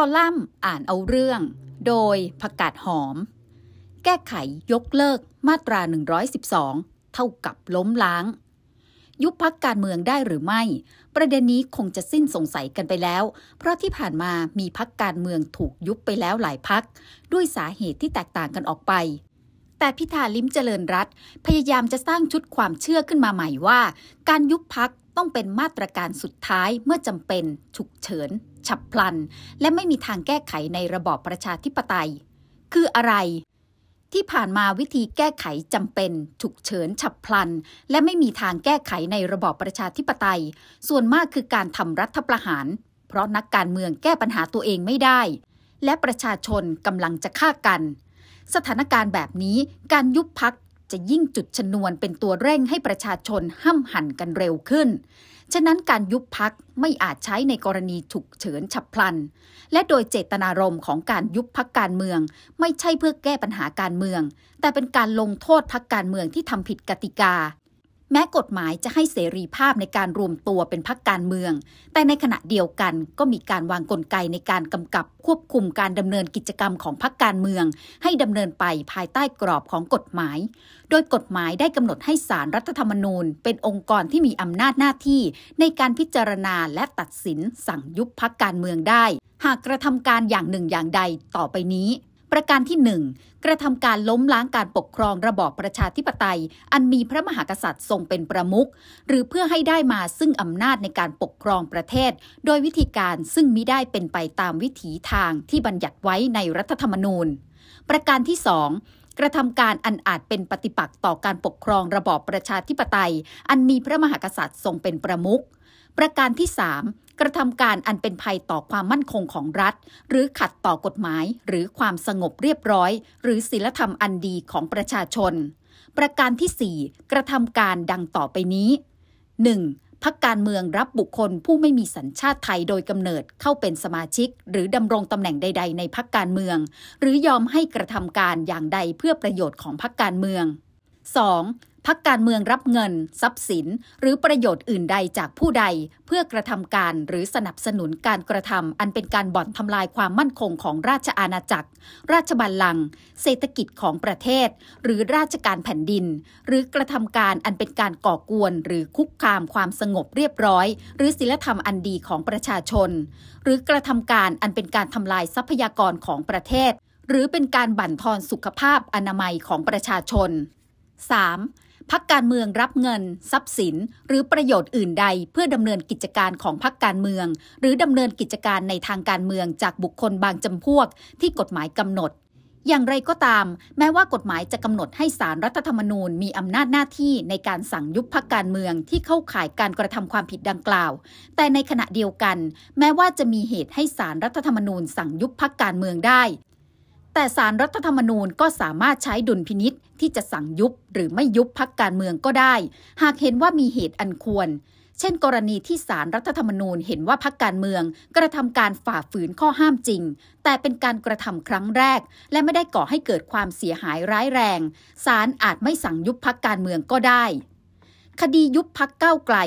อลัมน์อ่านเอาเรื่อง โดยผักกาดหอม แก้ไขยกเลิก มาตรา 112 เท่ากับล้มล้าง ยุบพักการเมืองได้หรือไม่ ประเด็นนี้คงจะสิ้นสงสัยกันไปแล้ว เพราะที่ผ่านมามีพักการเมืองถูกยุบไปแล้วหลายพัก ด้วยสาเหตุที่แตกต่างกันออกไป แต่พิธาลิมเจริญรัตพยายามจะสร้างชุดความเชื่อขึ้นมาใหม่ว่า การยุบพักต้องเป็นมาตรการสุดท้ายเมื่อจำเป็นฉุกเฉินฉับพลัน และไม่มีทางแก้ไขในระบอบประชาธิปไตย คืออะไร ที่ผ่านมาวิธีแก้ไขจำเป็น ฉุกเฉินฉับพลัน และไม่มีทางแก้ไขในระบอบประชาธิปไตย ส่วนมากคือการทำรัฐประหาร เพราะนักการเมืองแก้ปัญหาตัวเองไม่ได้ และประชาชนกำลังจะฆ่ากัน สถานการณ์แบบนี้การยุบพักจะยิ่งจุดชนวนเป็นตัวเร่งให้ประชาชนห้ำหั่นกันเร็วขึ้นฉะนั้นการยุบพักไม่อาจใช้ในกรณีฉุกเฉินฉับพลัน และโดยเจตนารมณ์ของการยุบพักการเมือง ไม่ใช่เพื่อแก้ปัญหาการเมือง แต่เป็นการลงโทษพักการเมืองที่ทำผิดกติกาแม้กฎหมายจะให้เสรีภาพในการรวมตัวเป็นพักการเมือง แต่ในขณะเดียวกันก็มีการวางกลไกในการกำกับควบคุมการดำเนินกิจกรรมของพักการเมือง ให้ดำเนินไปภายใต้กรอบของกฎหมาย โดยกฎหมายได้กำหนดให้สารรัฐธรรมนูญ เป็นองค์กรที่มีอำนาจหน้าที่ ในการพิจารณาและตัดสินสั่งยุบพักการเมืองได้ หากกระทำการอย่างหนึ่งอย่างใดต่อไปนี้ประการที่ 1กระทำการล้มล้างการปกครองระบอบประชาธิปไตย อันมีพระมหากษัตริย์ทรงเป็นประมุขหรือเพื่อให้ได้มาซึ่งอำนาจในการปกครองประเทศ โดยวิธีการซึ่งมิได้เป็นไปตามวิถีทางที่บัญญัติไว้ในรัฐธรรมนูญ ประการที่2กระทำการอันอาจเป็นปฏิปักษ์ต่อการปกครองระบอบประชาธิปไตย อันมีพระมหากษัตริย์ทรงเป็นประมุขประการที่ 3กระทำการอันเป็นภัยต่อความมั่นคงของรัฐ หรือขัดต่อกฎหมาย หรือความสงบเรียบร้อย หรือศีลธรรมอันดีของประชาชน ประการที่ 4 กระทำการดังต่อไปนี้ 1. พักการเมืองรับบุคคลผู้ไม่มีสัญชาติไทยโดยกำเนิดเข้าเป็นสมาชิก หรือดำรงตำแหน่งใด ๆ ในพักการเมือง หรือยอมให้กระทำการอย่างใดเพื่อประโยชน์ของพักการเมือง 2. พักการเมืองรับเงิน ทรัพย์สินหรือประโยชน์อื่นใดจากผู้ใดเพื่อกระทำการหรือสนับสนุนการกระทำอันเป็นการบ่อนทำลายความมั่นคงของราชอาณาจักร ราชบัลลังก์เศรษฐกิจของประเทศ หรือราชการแผ่นดิน หรือกระทำการอันเป็นการก่อกวนหรือคุกคามความสงบเรียบร้อย หรือศีลธรรมอันดีของประชาชน หรือกระทำการอันเป็นการทำลายทรัพยากรของประเทศ หรือเป็นการบั่นทอนสุขภาพอนามัยของประชาชน 3. พักการเมืองรับเงิน ทรัพย์สิน หรือประโยชน์อื่นใด เพื่อดำเนินกิจการของพักการเมือง หรือดำเนินกิจการในทางการเมืองจากบุคคลบางจำพวกที่กฎหมายกำหนด อย่างไรก็ตามแม้ว่ากฎหมายจะกำหนดให้สารรัฐธรรมนูญมีอำนาจหน้าที่ในการสั่งยุบพักการเมืองที่เข้าข่ายการกระทำความผิดดังกล่าว แต่ในขณะเดียวกัน แม้ว่าจะมีเหตุให้สารรัฐธรรมนูญสั่งยุบพักการเมืองได้แต่สารรัฐธรรมนูญก็สามารถใช้ดุลพินิษที่จะสั่งยุบหรือไม่ยุบพักการเมืองก็ได้ หากเห็นว่ามีเหตุอันควร เช่นกรณีที่สารรัฐธรรมนูญเห็นว่าพักการเมืองกระทำการฝ่าฝืนข้อห้ามจริง แต่เป็นการกระทำครั้งแรกและไม่ได้ก่อให้เกิดความเสียหายร้ายแรงสารอาจไม่สั่งยุบพักการเมืองก็ได้ คดียุบพักเก้าไกล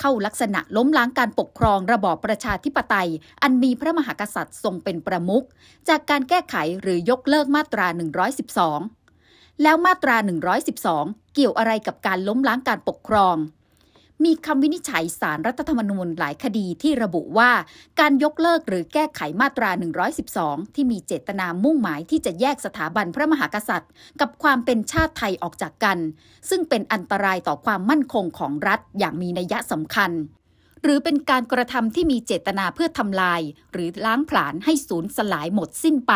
เข้าลักษณะล้มล้างการปกครองระบอบประชาธิปไตย อันมีพระมหากษัตริย์ทรงเป็นประมุขจากการแก้ไขหรือยกเลิกมาตรา 112 แล้วมาตรา 112 เกี่ยวอะไรกับการล้มล้างการปกครองมีคำวินิจฉัยสารรัฐธรรมนูญหลายคดีที่ระบุว่าการยกเลิกหรือแก้ไขมาตรา 112 ที่มีเจตนามุ่งหมายที่จะแยกสถาบันพระมหากษัตริย์ กับความเป็นชาติไทยออกจากกัน ซึ่งเป็นอันตรายต่อความมั่นคงของรัฐอย่างมีนัยสำคัญ หรือเป็นการกระทำที่มีเจตนาเพื่อทำลาย หรือล้างผลาญให้สูญสลายหมดสิ้นไป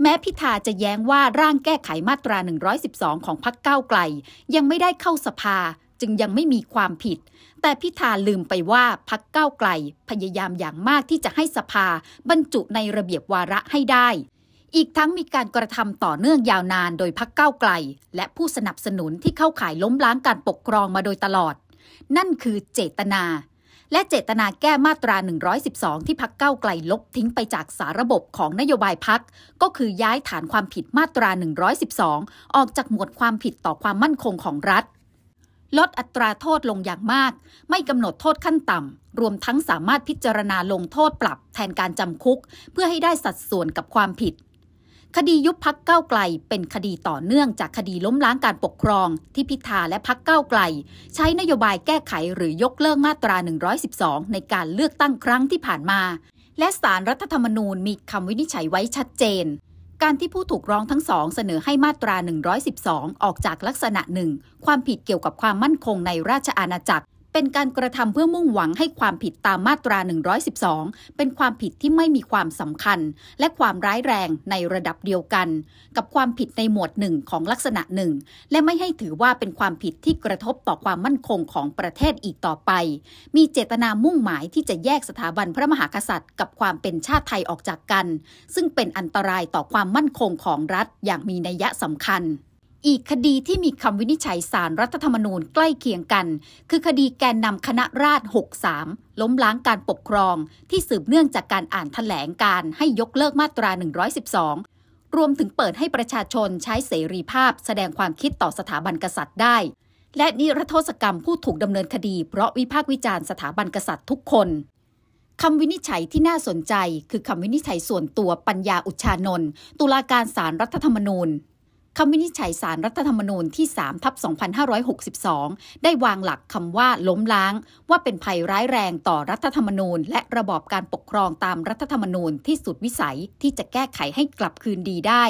แม้พิธาจะแย้งว่าร่างแก้ไขมาตรา 112ของพรคเก้าไกล ยังไม่ได้เข้าสภาจึงยังไม่มีความผิด แต่พิธาลืมไปว่าพักเก้าไกล พยายามอย่างมากที่จะให้สภา บรรจุในระเบียบวาระให้ได้ อีกทั้งมีการกระทำต่อเนื่องยาวนานโดยพักเก้าไกล และผู้สนับสนุนที่เข้าข่ายล้มล้างการปกครองมาโดยตลอด นั่นคือเจตนา และเจตนาแก้มาตรา 112 ที่พักเก้าไกลลบทิ้งไปจากสาระบบของนโยบายพักก็คือย้ายฐานความผิดมาตรา112ออกจากหมวดความผิดต่อความมั่นคงของรัฐลดอัตราโทษลงอย่างมาก ไม่กำหนดโทษขั้นต่ำ รวมทั้งสามารถพิจารณาลงโทษปรับแทนการจำคุก เพื่อให้ได้สัดส่วนกับความผิด คดียุบพักเก้าไกล เป็นคดีต่อเนื่องจากคดีล้มล้างการปกครอง ที่พิธาและพักเก้าไกล ใช้นโยบายแก้ไขหรือยกเลิกมาตรา 112 ในการเลือกตั้งครั้งที่ผ่านมา และสารรัฐธรรมนูญมีคำวินิจฉัยไว้ชัดเจนการที่ผู้ถูกร้องทั้งสองเสนอให้มาตรา 112 ออกจากลักษณะหนึ่งความผิดเกี่ยวกับความมั่นคงในราชอาณาจักรเป็นการกระทำเพื่อมุ่งหวังให้ความผิดตามมาตรา 112 เป็นความผิดที่ไม่มีความสำคัญและความร้ายแรงในระดับเดียวกันกับความผิดในหมวดหนึ่งของลักษณะหนึ่ง และไม่ให้ถือว่าเป็นความผิดที่กระทบต่อความมั่นคงของประเทศอีกต่อไป มีเจตนามุ่งหมายที่จะแยกสถาบันพระมหากษัตริย์กับความเป็นชาติไทยออกจากกัน ซึ่งเป็นอันตรายต่อความมั่นคงของรัฐอย่างมีนัยสำคัญอีกคดีที่มีคำวินิจฉัยสารรัฐธรรมนูญใกล้เคียงกัน คือคดีแกนนำคณะราษฎร63 ล้มล้างการปกครอง ที่สืบเนื่องจากการอ่านถแถลงการให้ยกเลิกมาตรา 112 รวมถึงเปิดให้ประชาชนใช้เสรีภาพแสดงความคิดต่อสถาบันกษัตริย์ได้ และนิรโทษกรรมผู้ถูกดำเนินคดีเพราะวิพากษ์วิจารณ์สถาบันกษัตริย์ทุกคนคำวินิจฉัยที่น่าสนใจ คือคำวินิจฉัยส่วนตัวปัญญาอุชานน ตุลาการสารรัฐธรรมนูญคำวินิจฉัยสารรัฐธรรมนูญที่3ทับ2562 ได้วางหลักคำว่าล้มล้าง ว่าเป็นภัยร้ายแรงต่อรัฐธรรมนูญ และระบอบการปกครองตามรัฐธรรมนูญที่สุดวิสัยที่จะแก้ไขให้กลับคืนดีได้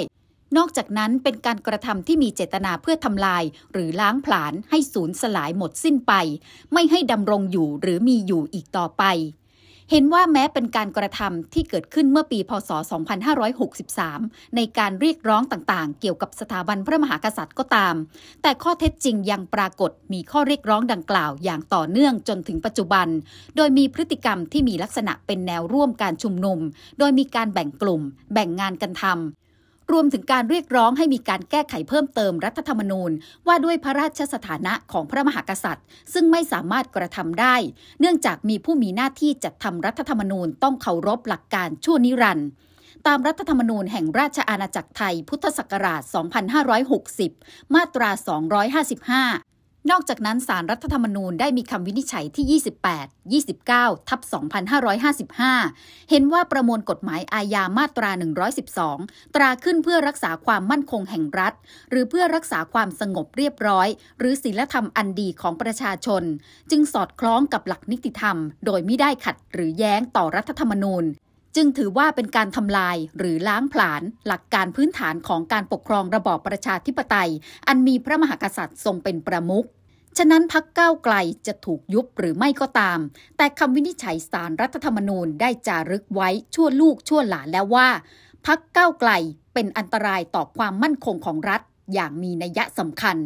นอกจากนั้นเป็นการกระทำที่มีเจตนาเพื่อทำลาย หรือล้างผลาญให้สูญสลายหมดสิ้นไป ไม่ให้ดำรงอยู่หรือมีอยู่อีกต่อไปเห็นว่าแม้เป็นการกระทำที่เกิดขึ้นเมื่อปีพศ2563 ในการเรียกร้องต่างๆ เกี่ยวกับสถาบันพระมหากษัตริย์ก็ตาม แต่ข้อเท็จจริงยังปรากฏมีข้อเรียกร้องดังกล่าวอย่างต่อเนื่องจนถึงปัจจุบัน โดยมีพฤติกรรมที่มีลักษณะเป็นแนวร่วมการชุมนุม โดยมีการแบ่งกลุ่ม แบ่งงานกันทำรวมถึงการเรียกร้องให้มีการแก้ไขเพิ่มเติมรัฐธรรมนูญ ว่าด้วยพระราชสถานะของพระมหากษัตริย์ ซึ่งไม่สามารถกระทำได้ เนื่องจากมีผู้มีหน้าที่จัดทำรัฐธรรมนูญต้องเคารพหลักการชั่วนิรันดร์ตามรัฐธรรมนูญแห่งราชอาณาจักรไทย พุทธศักราช 2560 มาตรา 255นอกจากนั้นสารรัฐธรรมนูญได้มีคำวินิจฉัยที่ 28 29 ทับ2555 เห็นว่าประมวลกฎหมายอาญามาตรา 112ตราขึ้นเพื่อรักษาความมั่นคงแห่งรัฐ หรือเพื่อรักษาความสงบเรียบร้อย หรือศีลธรรมอันดีของประชาชน จึงสอดคล้องกับหลักนิติธรรม โดยไม่ได้ขัดหรือแย้งต่อรัฐธรรมนูญจึงถือว่าเป็นการทำลายหรือล้างผลาญหลักการพื้นฐานของการปกครองระบอบประชาธิปไตย อันมีพระมหากษัตริย์ทรงเป็นประมุข ฉะนั้นพักก้าวไกลจะถูกยุบหรือไม่ก็ตาม แต่คำวินิจฉัยสารรัฐธรรมนูญได้จารึกไว้ชั่วลูกชั่วหลานแล้วว่า พักก้าวไกลเป็นอันตรายต่อความมั่นคงของรัฐอย่างมีนัยสำคัญ